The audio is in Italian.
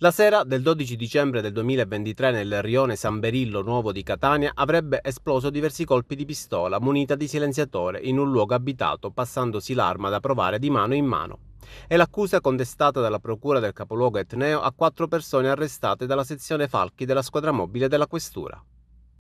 La sera del 12 dicembre del 2023 nel rione San Berillo Nuovo di Catania avrebbe esploso diversi colpi di pistola munita di silenziatore in un luogo abitato, passandosi l'arma da provare di mano in mano. È l'accusa contestata dalla procura del capoluogo etneo a quattro persone arrestate dalla sezione Falchi della squadra mobile della questura.